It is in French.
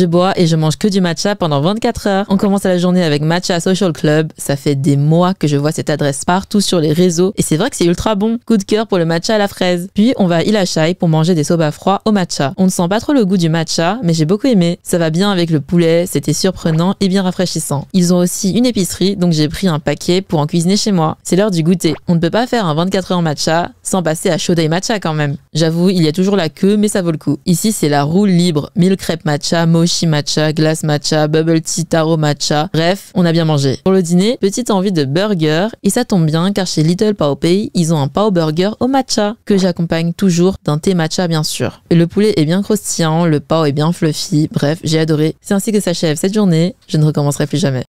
Je bois et je mange que du matcha pendant 24 heures. On commence la journée avec Matcha Social Club. Ça fait des mois que je vois cette adresse partout sur les réseaux et c'est vrai que c'est ultra bon. Coup de cœur pour le matcha à la fraise. Puis on va à Ilachai pour manger des soba froids au matcha. On ne sent pas trop le goût du matcha, mais j'ai beaucoup aimé. Ça va bien avec le poulet, c'était surprenant et bien rafraîchissant. Ils ont aussi une épicerie, donc j'ai pris un paquet pour en cuisiner chez moi. C'est l'heure du goûter. On ne peut pas faire un 24 heures matcha sans passer à Shodai Matcha quand même. J'avoue, il y a toujours la queue, mais ça vaut le coup. Ici, c'est la roue libre. mille crêpes matcha, mochi Chimacha, matcha, glace matcha, bubble tea taro matcha. Bref, on a bien mangé. Pour le dîner, petite envie de burger et ça tombe bien car chez Little Pao Pay, ils ont un pao burger au matcha que j'accompagne toujours d'un thé matcha bien sûr. et Le poulet est bien croustillant, le pao est bien fluffy. Bref, j'ai adoré. C'est ainsi que s'achève cette journée. Je ne recommencerai plus jamais.